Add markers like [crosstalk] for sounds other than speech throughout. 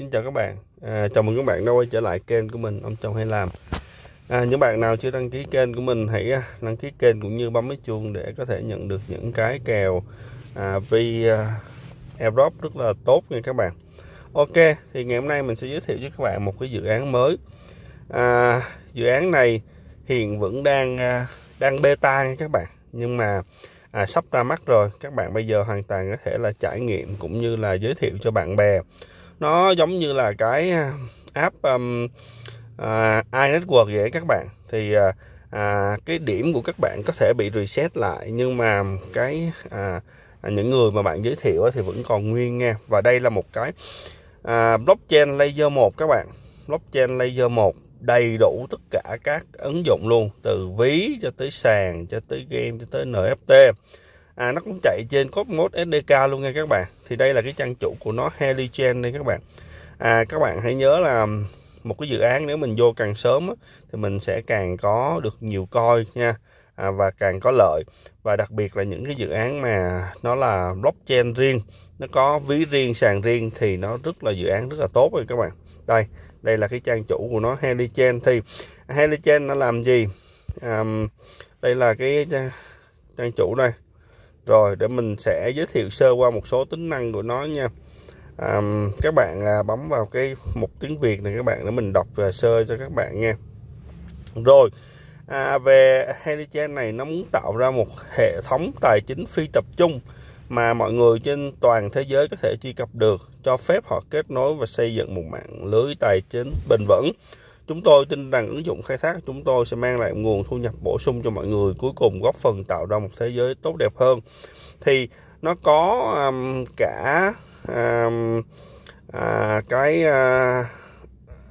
Xin chào các bạn à, Chào mừng các bạn đã quay trở lại kênh của mình Ông Chồng Hay Làm à, Những bạn nào chưa đăng ký kênh của mình Hãy à, đăng ký kênh cũng như bấm cái chuông Để có thể nhận được những cái kèo à, Vì à, airdrop rất là tốt nha các bạn Ok thì ngày hôm nay mình sẽ giới thiệu với các bạn Một cái dự án mới à, Dự án này hiện vẫn đang à, đang beta nha các bạn Nhưng mà à, sắp ra mắt rồi các bạn bây giờ hoàn toàn có thể là trải nghiệm cũng như là giới thiệu cho bạn bè nó giống như là cái à, app um, uh, iNetwork vậy các bạn thì uh, à, cái điểm của các bạn có thể bị reset lại nhưng mà cái à, những người mà bạn giới thiệu thì vẫn còn nguyên nha và đây là một cái à, blockchain layer 1 các bạn blockchain layer 1 đầy đủ tất cả các ứng dụng luôn từ ví cho tới sàn cho tới game cho tới NFT à, nó cũng chạy trên cốt mốt SDK luôn nha các bạn thì đây là cái trang chủ của nó Helichain đây các bạn à, các bạn hãy nhớ là một cái dự án nếu mình vô càng sớm thì mình sẽ càng có được nhiều coi nha à, và càng có lợi và đặc biệt là những cái dự án mà nó là blockchain riêng nó có ví riêng sàn riêng thì nó rất là dự án rất là tốt rồi các bạn đây đây là cái trang chủ của nó Helichain thì Helichain nó làm gì à, đây là cái trang chủ đây rồi để mình sẽ giới thiệu sơ qua một số tính năng của nó nha à, các bạn à, bấm vào cái mục tiếng Việt này các bạn để mình đọc về à, sơ cho các bạn nghe. rồi à, về Heligen này nó muốn tạo ra một hệ thống tài chính phi tập trung mà mọi người trên toàn thế giới có thể truy cập được cho phép họ kết nối và xây dựng một mạng lưới tài chính bền vững Chúng tôi tin rằng ứng dụng khai thác chúng tôi sẽ mang lại nguồn thu nhập bổ sung cho mọi người, cuối cùng góp phần tạo ra một thế giới tốt đẹp hơn. Thì nó có um, cả um, à, cái à,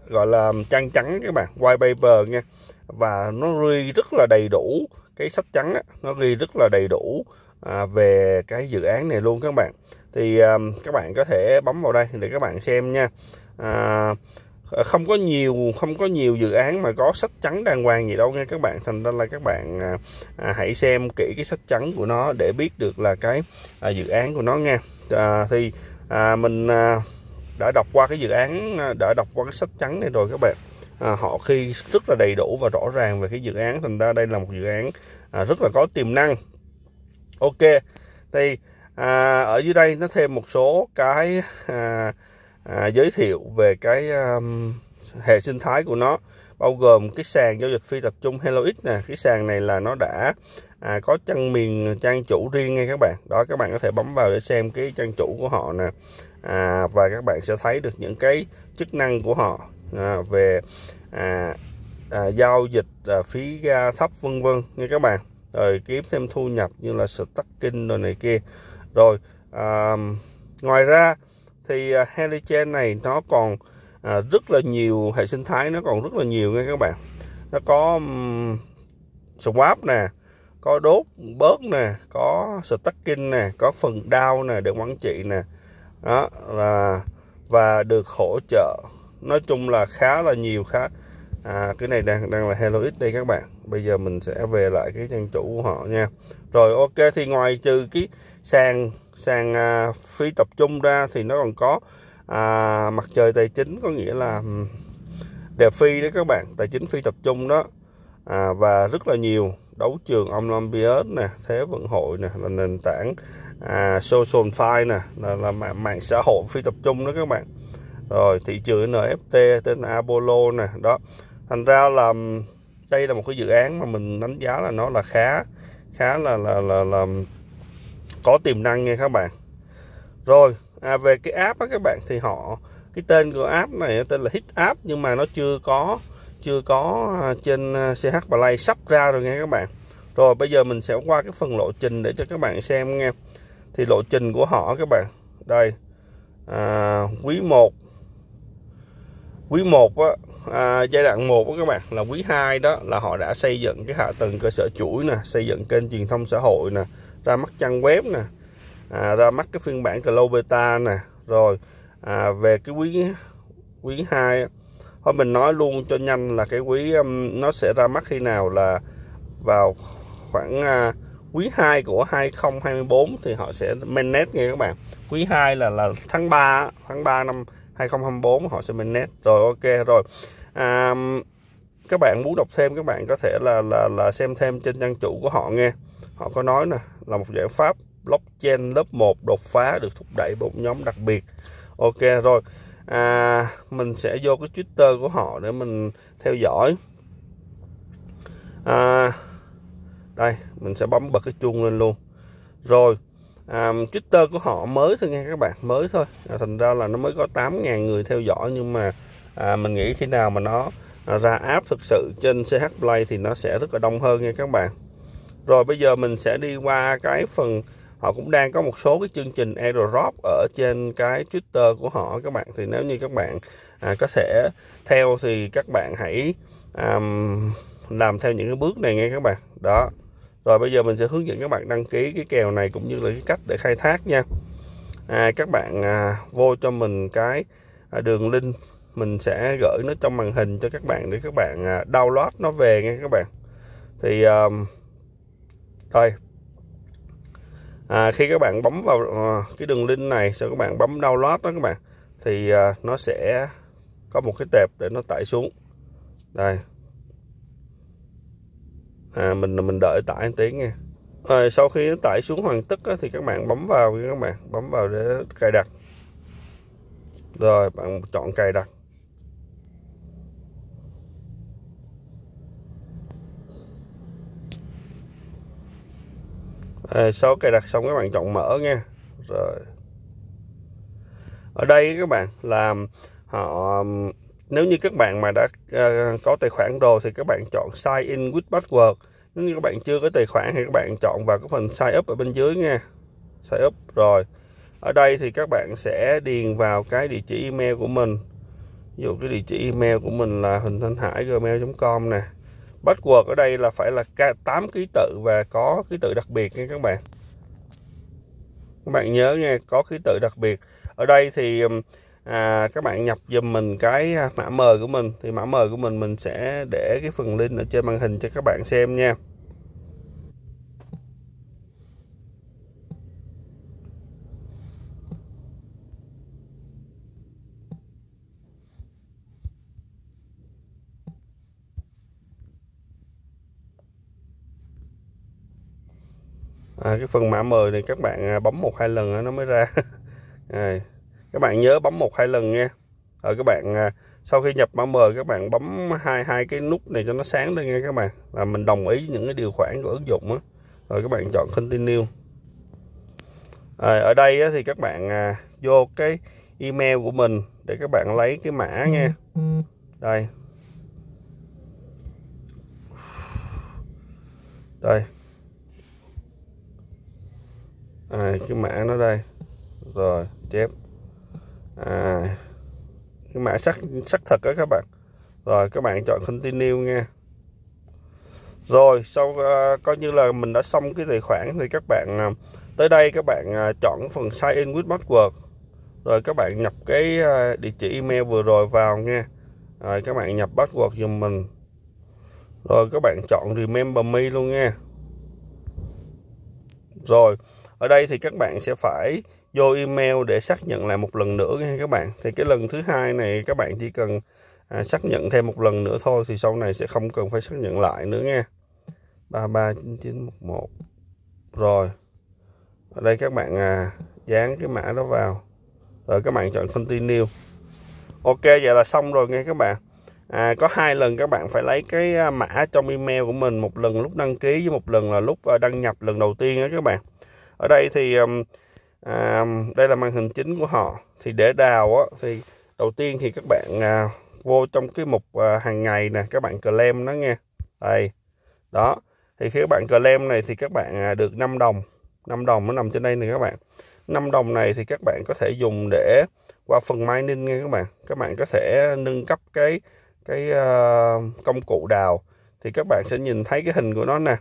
gọi là trang trắng các bạn, white paper nha. Và nó ghi rất là đầy đủ cái sách trắng á, nó ghi rất là đầy đủ à, về cái dự án này luôn các bạn. Thì um, các bạn có thể bấm vào đây để các bạn xem nha. À, Ờ, không có nhiều không có nhiều dự án mà có sách trắng đàng hoàng gì đâu nha các bạn thành ra là các bạn à, à, hãy xem kỹ cái sách trắng của nó để biết được là cái à, dự án của nó nha à, thì à, mình à, đã đọc qua cái dự án à, đã đọc qua cái sách trắng này rồi các bạn à, họ khi rất là đầy đủ và rõ ràng về cái dự án thành ra đây là một dự án à, rất là có tiềm năng ok thì à, ở dưới đây nó thêm một số cái à, à, giới thiệu về cái um, hệ sinh thái của nó bao gồm cái sàn giao dịch phi tập trung HelloX nè cái sàn này là nó đã à, có trang miền trang chủ riêng ngay các bạn đó các bạn có thể bấm vào để xem cái trang chủ của họ nè à, và các bạn sẽ thấy được những cái chức năng của họ à, về à, à, giao dịch à, phí ga thấp vân vân nha các bạn rồi kiếm thêm thu nhập như là stacking rồi này kia rồi à, ngoài ra thì à, helichen này nó còn à, rất là nhiều hệ sinh thái nó còn rất là nhiều nha các bạn nó có um, swap nè có đốt bớt nè có stacking nè có phần đao nè để quản trị nè đó là và được hỗ trợ nói chung là khá là nhiều khá à, cái này đang đang là Hellox đây các bạn bây giờ mình sẽ về lại cái trang chủ của họ nha rồi ok thì ngoài trừ cái sàn sàn à, phi tập trung ra thì nó còn có à, mặt trời tài chính có nghĩa là đề phi đấy các bạn tài chính phi tập trung đó à, và rất là nhiều đấu trường ông Olympiad nè thế vận hội nè là nền tảng à, social file nè là, là mạng, mạng xã hội phi tập trung đó các bạn rồi thị trường NFT tên Apollo nè đó thành ra là đây là một cái dự án mà mình đánh giá là nó là khá khá là là là, là, là có tiềm năng nha các bạn rồi à, về cái app á các bạn thì họ cái tên của app này tên là hit app nhưng mà nó chưa có chưa có à, trên à, CH Play sắp ra rồi nha các bạn rồi bây giờ mình sẽ qua cái phần lộ trình để cho các bạn xem nghe. thì lộ trình của họ các bạn đây à, quý 1 quý 1 á, à, giai đoạn 1 các bạn là quý 2 đó là họ đã xây dựng cái hạ tầng cơ sở chuỗi nè xây dựng kênh truyền thông xã hội nè ra mắt trang web nè à, ra mắt cái phiên bản Cloud Beta nè rồi à, về cái quý quý 2 thôi mình nói luôn cho nhanh là cái quý um, nó sẽ ra mắt khi nào là vào khoảng à, quý 2 của 2024 thì họ sẽ mainnet nghe các bạn quý 2 là là tháng 3 tháng 3 năm 2024 họ sẽ mainnet rồi ok rồi à, um, các bạn muốn đọc thêm các bạn có thể là là là xem thêm trên trang chủ của họ nghe họ có nói nè là một giải pháp blockchain lớp 1 đột phá được thúc đẩy một nhóm đặc biệt ok rồi à, mình sẽ vô cái twitter của họ để mình theo dõi à, đây mình sẽ bấm bật cái chuông lên luôn rồi à, twitter của họ mới thôi nghe các bạn mới thôi à, thành ra là nó mới có 8.000 người theo dõi nhưng mà à, mình nghĩ khi nào mà nó Ờ, ra app thực sự trên CH Play thì nó sẽ rất là đông hơn nha các bạn rồi bây giờ mình sẽ đi qua cái phần họ cũng đang có một số cái chương trình airdrop ở trên cái Twitter của họ các bạn thì nếu như các bạn à, có thể theo thì các bạn hãy um, làm theo những cái bước này nghe các bạn đó rồi bây giờ mình sẽ hướng dẫn các bạn đăng ký cái kèo này cũng như là cái cách để khai thác nha à, các bạn à, vô cho mình cái à, đường link mình sẽ gửi nó trong màn hình cho các bạn để các bạn à, download nó về nghe các bạn thì um, đây à, khi các bạn bấm vào uh, cái đường link này sau các bạn bấm download đó các bạn thì uh, nó sẽ có một cái tệp để nó tải xuống đây à, mình mình đợi tải tiếng nha rồi sau khi nó tải xuống hoàn tất á, thì các bạn bấm vào các bạn bấm vào để cài đặt rồi bạn chọn cài đặt à, sau cài đặt xong các bạn chọn mở nha rồi ở đây các bạn làm họ nếu như các bạn mà đã uh, có tài khoản đồ thì các bạn chọn sign in with password nếu như các bạn chưa có tài khoản thì các bạn chọn vào cái phần sign up ở bên dưới nha sign up rồi ở đây thì các bạn sẽ điền vào cái địa chỉ email của mình ví dụ cái địa chỉ email của mình là huỳnh thanh hải gmail com nè bắt buộc ở đây là phải là 8 ký tự và có ký tự đặc biệt nha các bạn các bạn nhớ nha có ký tự đặc biệt ở đây thì um, à, các bạn nhập dùm mình cái à, mã m của mình thì mã m của mình mình sẽ để cái phần link ở trên màn hình cho các bạn xem nha à, cái phần mã mời thì các bạn à, bấm một hai lần nó mới ra à, [laughs] các bạn nhớ bấm một hai lần nha ở các bạn à, sau khi nhập mã mời các bạn bấm hai hai cái nút này cho nó sáng lên nha các bạn là mình đồng ý những cái điều khoản của ứng dụng đó. rồi các bạn chọn continue à, ở đây á, thì các bạn à, vô cái email của mình để các bạn lấy cái mã nha đây đây à, cái mã nó đây rồi chép à, cái mã xác xác thật đó các bạn rồi các bạn chọn continue nha rồi sau uh, à, coi như là mình đã xong cái tài khoản thì các bạn uh, tới đây các bạn uh, chọn phần sign in with password rồi các bạn nhập cái uh, địa chỉ email vừa rồi vào nha rồi các bạn nhập password giùm mình rồi các bạn chọn remember me luôn nha rồi ở đây thì các bạn sẽ phải vô email để xác nhận lại một lần nữa nha các bạn thì cái lần thứ hai này các bạn chỉ cần à, xác nhận thêm một lần nữa thôi thì sau này sẽ không cần phải xác nhận lại nữa nha 339911 rồi ở đây các bạn à, dán cái mã đó vào rồi các bạn chọn continue ok vậy là xong rồi nghe các bạn à, có hai lần các bạn phải lấy cái à, mã trong email của mình một lần lúc đăng ký với một lần là lúc à, đăng nhập lần đầu tiên đó các bạn ở đây thì à, đây là màn hình chính của họ thì để đào á, thì đầu tiên thì các bạn à, vô trong cái mục à, hàng ngày nè các bạn claim nó nghe đây đó thì khi các bạn claim này thì các bạn à, được 5 đồng 5 đồng nó nằm trên đây nè các bạn 5 đồng này thì các bạn có thể dùng để qua phần mining nghe các bạn các bạn có thể nâng cấp cái cái uh, công cụ đào thì các bạn sẽ nhìn thấy cái hình của nó nè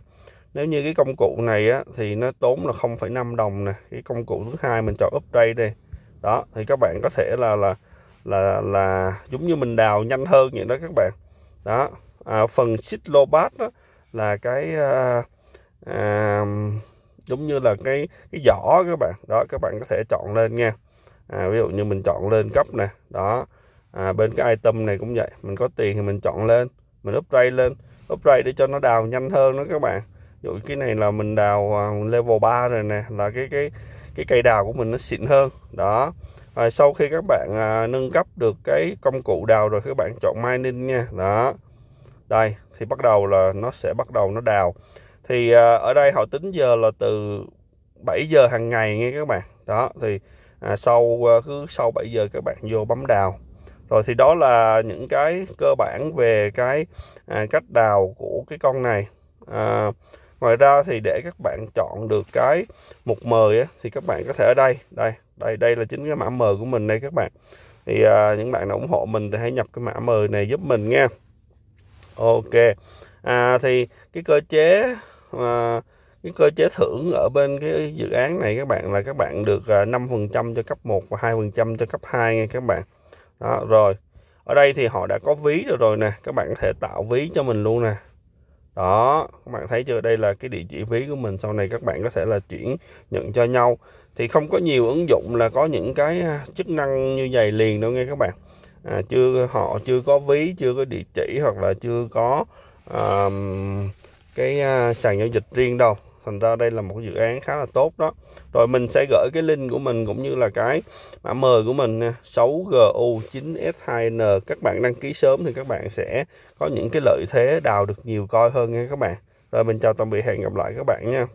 nếu như cái công cụ này á, thì nó tốn là 0,5 đồng nè cái công cụ thứ hai mình chọn upgrade đây đó thì các bạn có thể là là là là giống như mình đào nhanh hơn vậy đó các bạn đó à, phần xích lô bát đó là cái à, à, giống như là cái cái vỏ các bạn đó các bạn có thể chọn lên nha à, ví dụ như mình chọn lên cấp nè đó à, bên cái item này cũng vậy mình có tiền thì mình chọn lên mình upgrade lên upgrade để cho nó đào nhanh hơn đó các bạn dụ cái này là mình đào à, level 3 rồi nè là cái cái cái cây đào của mình nó xịn hơn đó rồi sau khi các bạn à, nâng cấp được cái công cụ đào rồi các bạn chọn mining nha đó đây thì bắt đầu là nó sẽ bắt đầu nó đào thì à, ở đây họ tính giờ là từ 7 giờ hàng ngày nghe các bạn đó thì à, sau à, cứ sau 7 giờ các bạn vô bấm đào rồi thì đó là những cái cơ bản về cái à, cách đào của cái con này à, ngoài ra thì để các bạn chọn được cái mục mời á, thì các bạn có thể ở đây đây đây đây là chính cái mã mời của mình đây các bạn thì à, những bạn nào ủng hộ mình thì hãy nhập cái mã mời này giúp mình nha ok à, thì cái cơ chế à, cái cơ chế thưởng ở bên cái dự án này các bạn là các bạn được à, năm phần trăm cho cấp 1 và hai phần trăm cho cấp 2 nha các bạn. Đó, rồi. Ở đây thì họ đã có ví rồi rồi nè, các bạn có thể tạo ví cho mình luôn nè đó các bạn thấy chưa đây là cái địa chỉ ví của mình sau này các bạn có thể là chuyển nhận cho nhau thì không có nhiều ứng dụng là có những cái à, chức năng như vậy liền đâu nghe các bạn à, chưa họ chưa có ví chưa có địa chỉ hoặc là chưa có um, cái uh, sàn giao dịch riêng đâu thành ra đây là một dự án khá là tốt đó rồi mình sẽ gửi cái link của mình cũng như là cái mã mời của mình 6GU9S2N các bạn đăng ký sớm thì các bạn sẽ có những cái lợi thế đào được nhiều coi hơn nha các bạn rồi mình chào tạm biệt hẹn gặp lại các bạn nha